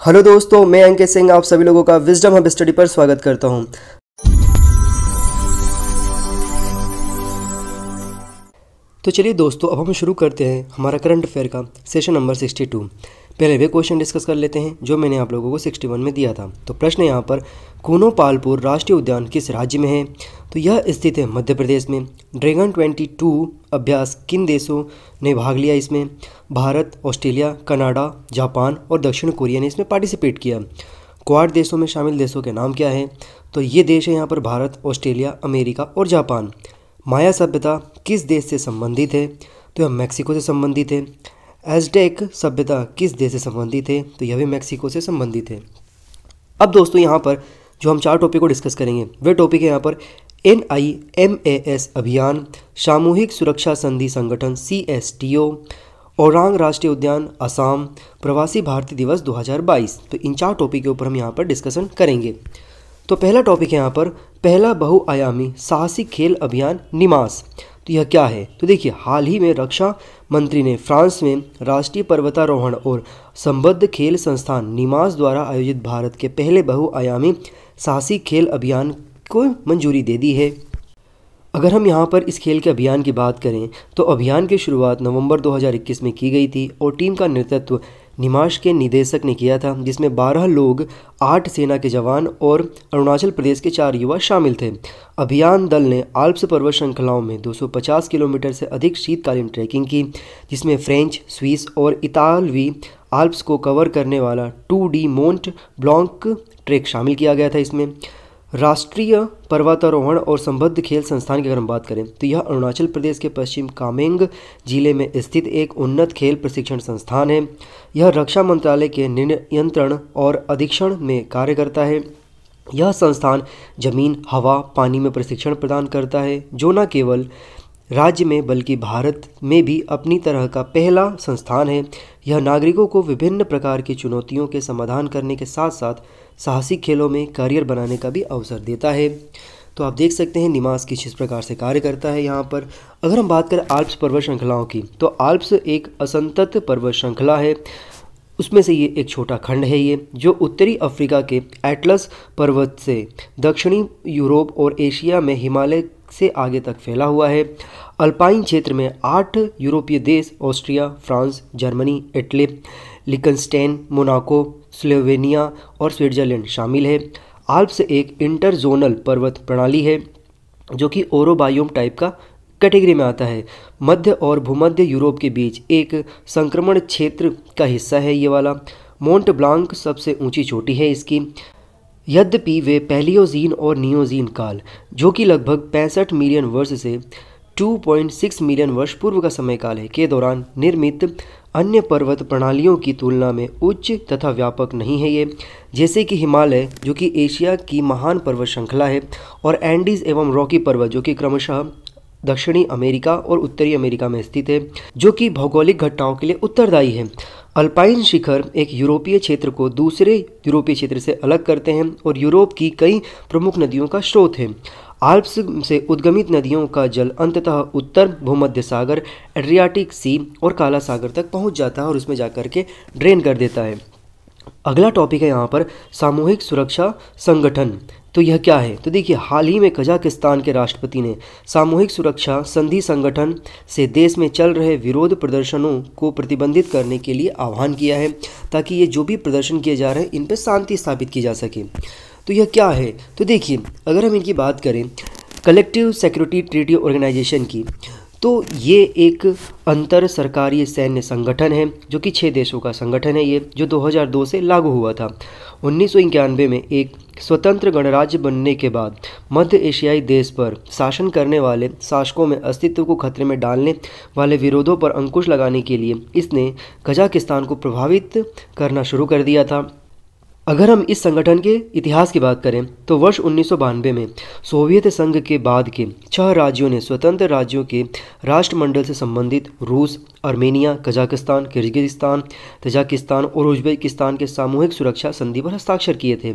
hello दोस्तों मैं अंकित सिंह आप सभी लोगों का विजडम हब स्टडी पर स्वागत करता हूं तो चलिए दोस्तों अब हम शुरू करते हैं हमारा करंट अफेयर का सेशन नंबर 62 पहले वे क्वेश्चन डिस्कस कर लेते हैं जो मैंने आप लोगों को 61 में दिया था तो प्रश्न यहाँ पर कोनो पालपुर राष्ट्रीय उद्यान किस राज्य में है तो यह स्थित है मध्य प्रदेश में ड्रैगन 22 अभ्यास किन देशों ने भाग लिया इसमें भारत ऑस्ट्रेलिया कनाडा जापान और दक्षिण कोरिया ने इसमें पार्टिसिपेट किया क्वाड देशों में शामिल देशों के नाम क्या हैं तो ये देश है यहाँ पर भारत ऑस्ट्रेलिया अमेरिका और जापान माया सभ्यता किस देश से संबंधित है तो यह मैक्सिको से संबंधित है एजटेक सभ्यता किस देश से संबंधित है तो यह भी मैक्सिको से संबंधित है अब दोस्तों यहाँ पर जो हम चार टॉपिक को डिस्कस करेंगे वे टॉपिक है यहाँ पर N I M A S अभियान सामूहिक सुरक्षा संधि संगठन C S T O Orang राष्ट्रीय उद्यान असम प्रवासी भारतीय दिवस 2022 तो इन चार टॉपिक के ऊपर हम यहाँ पर डिस्कशन करेंगे तो पहला टॉपिक है यहाँ पर पहला बहुआयामी साहसिक खेल अभियान निमास तो यह क्या है तो देखिए हाल ही में रक्षा मंत्री ने फ्रांस में राष्ट्रीय पर्वतारोहण और संबद्ध खेल संस्थान निमास द्वारा आयोजित भारत के पहले बहुआयामी साहसिक खेल अभियान को मंजूरी दे दी है अगर हम यहाँ पर इस खेल के अभियान की बात करें तो अभियान की शुरुआत नवंबर 2021 में की गई थी और टीम का नेतृत्व निमाश के निदेशक ने किया था जिसमें 12 लोग आठ सेना के जवान और अरुणाचल प्रदेश के चार युवा शामिल थे अभियान दल ने आल्प्स पर्वत श्रृंखलाओं में 250 किलोमीटर से अधिक शीतकालीन ट्रैकिंग की जिसमें फ्रेंच स्विस और इतालवी आल्प्स को कवर करने वाला tour de Mont Blanc track शामिल किया गया था इसमें राष्ट्रीय पर्वतारोहण और संबद्ध खेल संस्थान की अगर हम बात करें तो यह अरुणाचल प्रदेश के पश्चिम कामेंग जिले में स्थित एक उन्नत खेल प्रशिक्षण संस्थान है यह रक्षा मंत्रालय के नियंत्रण और अधीक्षण में कार्य करता है यह संस्थान जमीन हवा पानी में प्रशिक्षण प्रदान करता है जो न केवल राज्य में बल्कि भारत में भी अपनी तरह का पहला संस्थान है यह नागरिकों को विभिन्न प्रकार की चुनौतियों के समाधान करने के साथ साथ साहसिक खेलों में करियर बनाने का भी अवसर देता है तो आप देख सकते हैं निमास किस इस प्रकार से कार्य करता है यहाँ पर अगर हम बात करें आल्प्स पर्वत श्रृंखलाओं की तो आल्प्स एक असंतत पर्वत श्रृंखला है उसमें से ये एक छोटा खंड है ये जो उत्तरी अफ्रीका के एटलस पर्वत से दक्षिणी यूरोप और एशिया में हिमालय से आगे तक फैला हुआ है अल्पाइन क्षेत्र में आठ यूरोपीय देश Austria France Germany Italy Liechtenstein Monaco Slovenia और स्विट्जरलैंड शामिल है आल्प्स एक इंटर जोनल पर्वत प्रणाली है जो कि ओरोबायोम टाइप का कैटेगरी में आता है मध्य और भूमध्य यूरोप के बीच एक संक्रमण क्षेत्र का हिस्सा है ये वाला मोंट ब्लांक सबसे ऊंची चोटी है इसकी यद्यपि वे पहलियोजीन और नियोजीन काल जो कि लगभग पैंसठ मिलियन वर्ष से 2.6 मिलियन वर्ष पूर्व का समय काल है के दौरान निर्मित अन्य पर्वत प्रणालियों की तुलना में उच्च तथा व्यापक नहीं है ये जैसे कि हिमालय जो कि एशिया की महान पर्वत श्रृंखला है और एंडीज एवं रॉकी पर्वत जो कि क्रमशः दक्षिणी अमेरिका और उत्तरी अमेरिका में स्थित है जो कि भौगोलिक घटनाओं के लिए उत्तरदायी है अल्पाइन शिखर एक यूरोपीय क्षेत्र को दूसरे यूरोपीय क्षेत्र से अलग करते हैं और यूरोप की कई प्रमुख नदियों का स्रोत है आल्प्स से उद्गमित नदियों का जल अंततः उत्तर भूमध्य सागर एड्रियाटिक सी और काला सागर तक पहुंच जाता है और उसमें जाकर के ड्रेन कर देता है अगला टॉपिक है यहाँ पर सामूहिक सुरक्षा संगठन तो यह क्या है तो देखिए हाल ही में कजाकिस्तान के राष्ट्रपति ने सामूहिक सुरक्षा संधि संगठन से देश में चल रहे विरोध प्रदर्शनों को प्रतिबंधित करने के लिए आह्वान किया है ताकि ये जो भी प्रदर्शन किए जा रहे हैं इन पर शांति स्थापित की जा सके तो यह क्या है तो देखिए अगर हम इनकी बात करें कलेक्टिव सिक्योरिटी ट्रीटी ऑर्गेनाइजेशन की तो ये एक अंतर सरकारी सैन्य संगठन है जो कि छः देशों का संगठन है ये जो 2002 से लागू हुआ था उन्नीस में एक स्वतंत्र गणराज्य बनने के बाद मध्य एशियाई देश पर शासन करने वाले शासकों में अस्तित्व को खतरे में डालने वाले विरोधों पर अंकुश लगाने के लिए इसने कजाकिस्तान को प्रभावित करना शुरू कर दिया था अगर हम इस संगठन के इतिहास की बात करें तो वर्ष उन्नीस में सोवियत संघ के बाद के छह राज्यों ने स्वतंत्र राज्यों के राष्ट्रमंडल से संबंधित रूस आर्मेनिया कजाकिस्तान किर्गिस्तान तजाकिस्तान और उज्बेकिस्तान के सामूहिक सुरक्षा संधि पर हस्ताक्षर किए थे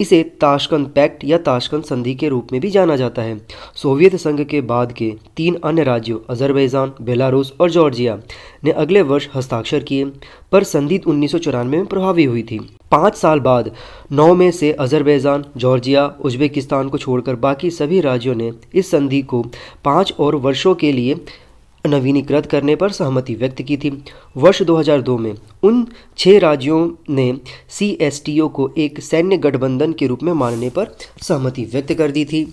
इसे ताशकंद पैक्ट या ताशकंद संधि के रूप में भी जाना जाता है सोवियत संघ के बाद के तीन अन्य राज्यों अजरबैजान बेलारूस और जॉर्जिया ने अगले वर्ष हस्ताक्षर किए पर संधि उन्नीस में प्रभावी हुई थी पाँच साल बाद नौ में से अजरबैजान जॉर्जिया उज्बेकिस्तान को छोड़कर बाकी सभी राज्यों ने इस संधि को पाँच और वर्षों के लिए नवीनीकृत करने पर सहमति व्यक्त की थी वर्ष 2002 में उन छः राज्यों ने सी को एक सैन्य गठबंधन के रूप में मानने पर सहमति व्यक्त कर दी थी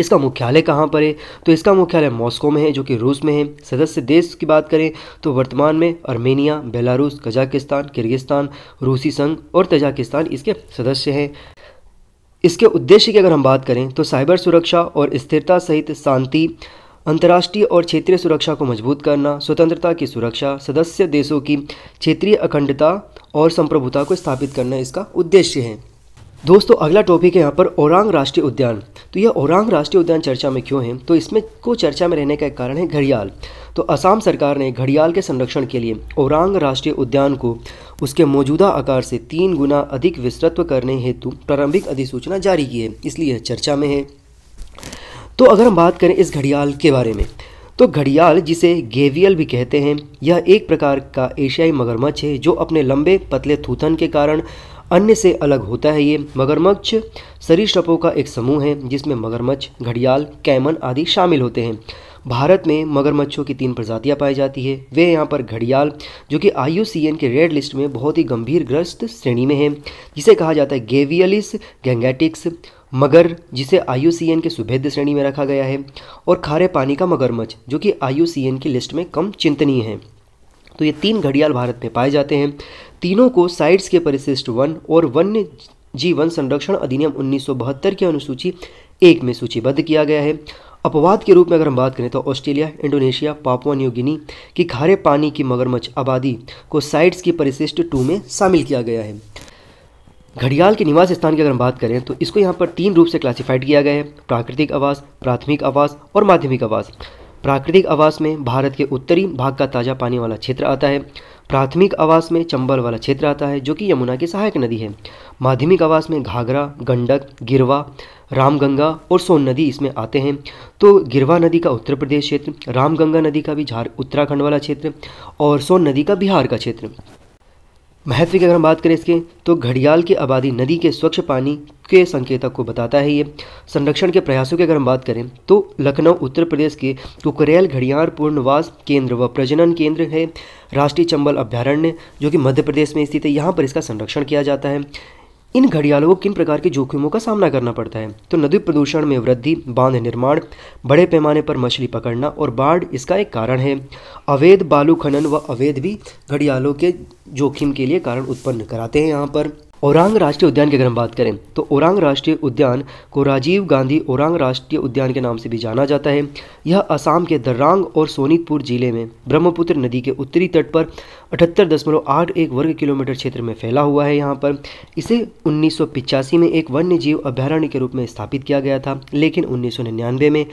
इसका मुख्यालय कहाँ पर है तो इसका मुख्यालय मॉस्को में है जो कि रूस में है सदस्य देश की बात करें तो वर्तमान में अर्मेनिया बेलारूस कजाकिस्तान किर्गिस्तान रूसी संघ और तजाकिस्तान इसके सदस्य हैं इसके उद्देश्य की अगर हम बात करें तो साइबर सुरक्षा और स्थिरता सहित शांति अंतर्राष्ट्रीय और क्षेत्रीय सुरक्षा को मजबूत करना स्वतंत्रता की सुरक्षा सदस्य देशों की क्षेत्रीय अखंडता और संप्रभुता को स्थापित करना इसका उद्देश्य है दोस्तों अगला टॉपिक है यहाँ पर औरंग राष्ट्रीय उद्यान तो यह औरंग राष्ट्रीय उद्यान चर्चा में क्यों है तो इसमें को चर्चा में रहने का एक कारण है घड़ियाल तो असम सरकार ने घड़ियाल के संरक्षण के लिए औरंग राष्ट्रीय उद्यान को उसके मौजूदा आकार से तीन गुना अधिक विस्तृत करने हेतु प्रारंभिक अधिसूचना जारी की है इसलिए चर्चा में है तो अगर हम बात करें इस घड़ियाल के बारे में तो घड़ियाल जिसे गेवियल भी कहते हैं यह एक प्रकार का एशियाई मगरमच्छ है जो अपने लंबे पतले थूथन के कारण अन्य से अलग होता है ये मगरमच्छ सरीसृपों का एक समूह है जिसमें मगरमच्छ घड़ियाल कैमन आदि शामिल होते हैं भारत में मगरमच्छों की तीन प्रजातियां पाई जाती है वे यहाँ पर घड़ियाल जो कि आई के रेड लिस्ट में बहुत ही गंभीर ग्रस्त श्रेणी में है जिसे कहा जाता है गेवियलिस गैंगेटिक्स मगर जिसे आई के सुभेद्य श्रेणी में रखा गया है और खारे पानी का मगरमच्छ जो कि आई की लिस्ट में कम चिंतनीय है तो ये तीन घड़ियाल भारत में पाए जाते हैं तीनों को साइट्स के परिशिष्ट वन और वन्य जीवन संरक्षण अधिनियम उन्नीस की अनुसूची एक में सूचीबद्ध किया गया है अपवाद के रूप में अगर हम बात करें तो Australia Indonesia Papua New Guinea की खारे पानी की मगरमच्छ आबादी को साइट्स की परिशिष्ट टू में शामिल किया गया है घड़ियाल के निवास स्थान की अगर हम बात करें तो इसको यहाँ पर तीन रूप से क्लासिफाइड किया गया है प्राकृतिक आवास प्राथमिक आवास और माध्यमिक आवास प्राकृतिक आवास में भारत के उत्तरी भाग का ताज़ा पानी वाला क्षेत्र आता है प्राथमिक आवास में चंबल वाला क्षेत्र आता है जो कि यमुना की सहायक नदी है माध्यमिक आवास में घाघरा गंडक गिरवा रामगंगा और सोन नदी इसमें आते हैं तो गिरवा नदी का उत्तर प्रदेश क्षेत्र रामगंगा नदी का भी झार उत्तराखंड वाला क्षेत्र और सोन नदी का बिहार का क्षेत्र महत्व की अगर हम बात करें इसके तो घड़ियाल की आबादी नदी के स्वच्छ पानी के संकेतक को बताता है ये संरक्षण के प्रयासों की अगर हम बात करें तो लखनऊ उत्तर प्रदेश के कुकरेल घड़ियाल पूर्णवास केंद्र व प्रजनन केंद्र है राष्ट्रीय चंबल अभ्यारण्य जो कि मध्य प्रदेश में स्थित है यहाँ पर इसका संरक्षण किया जाता है इन घड़ियालों को किन प्रकार के जोखिमों का सामना करना पड़ता है तो नदी प्रदूषण में वृद्धि बांध निर्माण बड़े पैमाने पर मछली पकड़ना और बाढ़ इसका एक कारण है अवैध बालू खनन व अवैध भी घड़ियालों के जोखिम के लिए कारण उत्पन्न कराते हैं यहाँ पर औरंग राष्ट्रीय उद्यान की अगर हम बात करें तो औरंग राष्ट्रीय उद्यान को राजीव गांधी औरंग राष्ट्रीय उद्यान के नाम से भी जाना जाता है यह असम के दर्रांग और सोनीतपुर जिले में ब्रह्मपुत्र नदी के उत्तरी तट पर अठहत्तर दशमलव आठ एक वर्ग किलोमीटर क्षेत्र में फैला हुआ है यहाँ पर इसे उन्नीस में एक वन्य जीव अभ्यारण्य के रूप में स्थापित किया गया था लेकिन उन्नीस में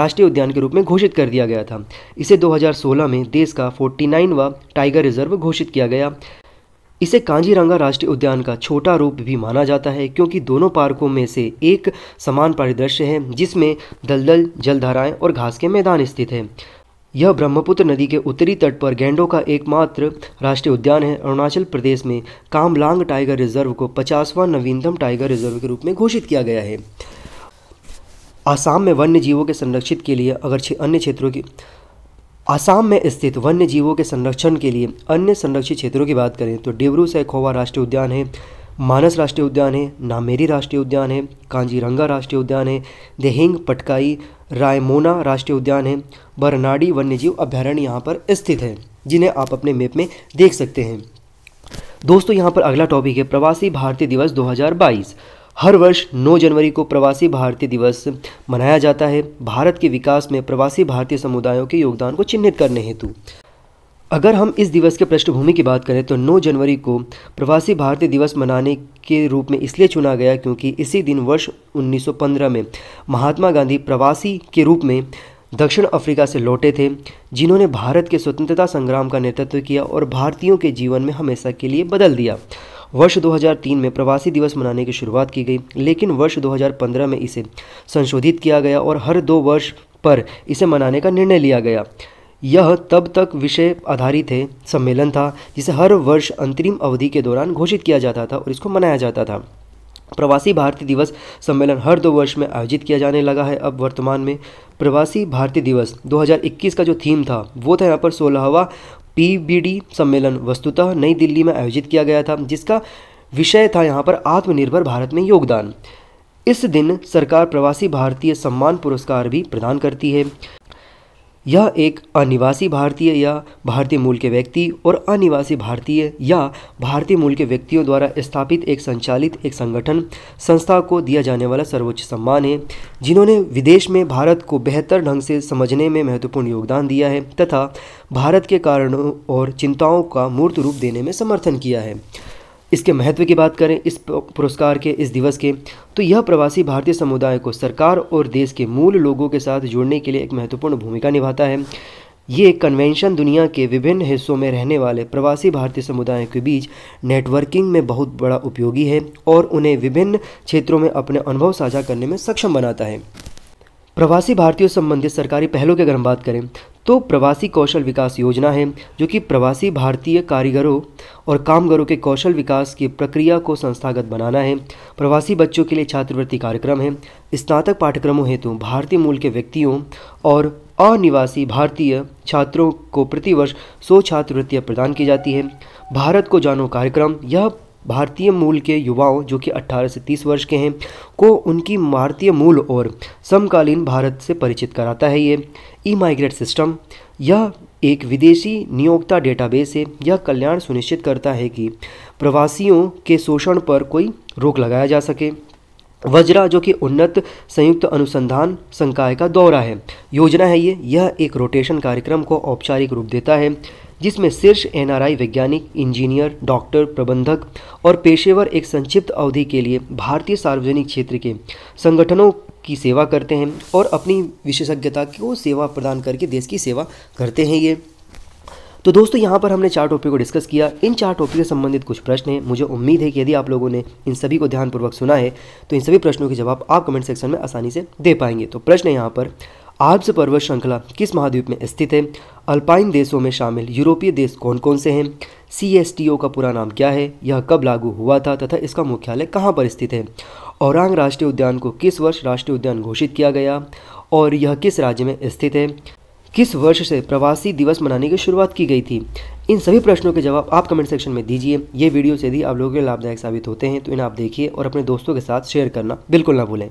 राष्ट्रीय उद्यान के रूप में घोषित कर दिया गया था इसे दो में देश का फोर्टी टाइगर रिजर्व घोषित किया गया इसे कांजीरंगा राष्ट्रीय उद्यान का छोटा रूप भी माना जाता है क्योंकि दोनों पार्कों में से एक समान परिदृश्य है जिसमें दलदल जलधाराएं और घास के मैदान स्थित है यह ब्रह्मपुत्र नदी के उत्तरी तट पर गेंडो का एकमात्र राष्ट्रीय उद्यान है अरुणाचल प्रदेश में कामलांग टाइगर रिजर्व को पचासवां नवीनतम टाइगर रिजर्व के रूप में घोषित किया गया है आसाम में वन्य जीवों के संरक्षित के लिए अगर अन्य क्षेत्रों की आसाम में स्थित वन्य जीवों के संरक्षण के लिए अन्य संरक्षित क्षेत्रों की बात करें तो डिब्रू सैखोवा राष्ट्रीय उद्यान है मानस राष्ट्रीय उद्यान है नामेरी राष्ट्रीय उद्यान है कांजीरंगा राष्ट्रीय उद्यान है देहिंग पटकाई रायमोना राष्ट्रीय उद्यान है बरनाडी वन्यजीव अभ्यारण्य यहाँ पर स्थित है जिन्हें आप अपने मैप में देख सकते हैं दोस्तों यहाँ पर अगला टॉपिक है प्रवासी भारतीय दिवस 2022 हर वर्ष 9 जनवरी को प्रवासी भारतीय दिवस मनाया जाता है भारत के विकास में प्रवासी भारतीय समुदायों के योगदान को चिन्हित करने हेतु अगर हम इस दिवस के पृष्ठभूमि की बात करें तो 9 जनवरी को प्रवासी भारतीय दिवस मनाने के रूप में इसलिए चुना गया क्योंकि इसी दिन वर्ष 1915 में महात्मा गांधी प्रवासी के रूप में दक्षिण अफ्रीका से लौटे थे जिन्होंने भारत के स्वतंत्रता संग्राम का नेतृत्व किया और भारतीयों के जीवन में हमेशा के लिए बदल दिया वर्ष 2003 में प्रवासी दिवस मनाने की शुरुआत की गई लेकिन वर्ष 2015 में इसे संशोधित किया गया और हर दो वर्ष पर इसे मनाने का निर्णय लिया गया यह तब तक विषय आधारित है सम्मेलन था जिसे हर वर्ष अंतरिम अवधि के दौरान घोषित किया जाता था और इसको मनाया जाता था प्रवासी भारतीय दिवस सम्मेलन हर दो वर्ष में आयोजित किया जाने लगा है अब वर्तमान में प्रवासी भारतीय दिवस 2021 का जो थीम था वो था यहाँ पर सोलहवा पीबीडी सम्मेलन वस्तुतः नई दिल्ली में आयोजित किया गया था जिसका विषय था यहाँ पर आत्मनिर्भर भारत में योगदान इस दिन सरकार प्रवासी भारतीय सम्मान पुरस्कार भी प्रदान करती है यह एक अनिवासी भारतीय या भारतीय मूल के व्यक्ति और अनिवासी भारतीय या भारतीय मूल के व्यक्तियों द्वारा स्थापित एक संचालित एक संगठन संस्था को दिया जाने वाला सर्वोच्च सम्मान है जिन्होंने विदेश में भारत को बेहतर ढंग से समझने में महत्वपूर्ण योगदान दिया है तथा भारत के कारणों और चिंताओं का मूर्त रूप देने में समर्थन किया है इसके महत्व की बात करें इस पुरस्कार के इस दिवस के तो यह प्रवासी भारतीय समुदाय को सरकार और देश के मूल लोगों के साथ जुड़ने के लिए एक महत्वपूर्ण भूमिका निभाता है ये कन्वेंशन दुनिया के विभिन्न हिस्सों में रहने वाले प्रवासी भारतीय समुदायों के बीच नेटवर्किंग में बहुत बड़ा उपयोगी है और उन्हें विभिन्न क्षेत्रों में अपने अनुभव साझा करने में सक्षम बनाता है प्रवासी भारतीयों संबंधित सरकारी पहलों की अगर हम बात करें तो प्रवासी कौशल विकास योजना है जो कि प्रवासी भारतीय कारीगरों और कामगारों के कौशल विकास की प्रक्रिया को संस्थागत बनाना है प्रवासी बच्चों के लिए छात्रवृत्ति कार्यक्रम है स्नातक पाठ्यक्रमों हेतु भारतीय मूल के व्यक्तियों और अनिवासी भारतीय छात्रों को प्रतिवर्ष सौ छात्रवृत्तियाँ प्रदान की जाती है भारत को जानो कार्यक्रम यह भारतीय मूल के युवाओं जो कि 18 से 30 वर्ष के हैं को उनकी भारतीय मूल और समकालीन भारत से परिचित कराता है ये ई माइग्रेट सिस्टम यह एक विदेशी नियोक्ता डेटाबेस है यह कल्याण सुनिश्चित करता है कि प्रवासियों के शोषण पर कोई रोक लगाया जा सके वज्रा जो कि उन्नत संयुक्त अनुसंधान संकाय का दौरा है योजना है ये यह एक रोटेशन कार्यक्रम को औपचारिक रूप देता है जिसमें शीर्ष एनआरआई वैज्ञानिक इंजीनियर डॉक्टर प्रबंधक और पेशेवर एक संक्षिप्त अवधि के लिए भारतीय सार्वजनिक क्षेत्र के संगठनों की सेवा करते हैं और अपनी विशेषज्ञता को सेवा प्रदान करके देश की सेवा करते हैं ये तो दोस्तों यहाँ पर हमने चार टॉपिक को डिस्कस किया इन चार टॉपिक से संबंधित कुछ प्रश्न हैं मुझे उम्मीद है कि यदि आप लोगों ने इन सभी को ध्यानपूर्वक सुना है तो इन सभी प्रश्नों के जवाब आप कमेंट सेक्शन में आसानी से दे पाएंगे तो प्रश्न यहाँ पर आर्ब्स पर्वत श्रृंखला किस महाद्वीप में स्थित है अल्पाइन देशों में शामिल यूरोपीय देश कौन कौन से हैं सी का पूरा नाम क्या है यह कब लागू हुआ था तथा इसका मुख्यालय कहाँ पर स्थित है औरंग राष्ट्रीय उद्यान को किस वर्ष राष्ट्रीय उद्यान घोषित किया गया और यह किस राज्य में स्थित है किस वर्ष से प्रवासी दिवस मनाने की शुरुआत की गई थी इन सभी प्रश्नों के जवाब आप कमेंट सेक्शन में दीजिए ये वीडियो यदि आप लोगों के लाभदायक साबित होते हैं तो इन्हें आप देखिए और अपने दोस्तों के साथ शेयर करना बिल्कुल ना भूलें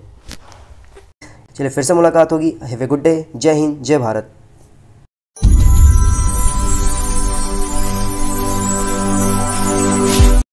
चलिए फिर से मुलाकात होगी हैव ए गुड डे जय हिंद जय भारत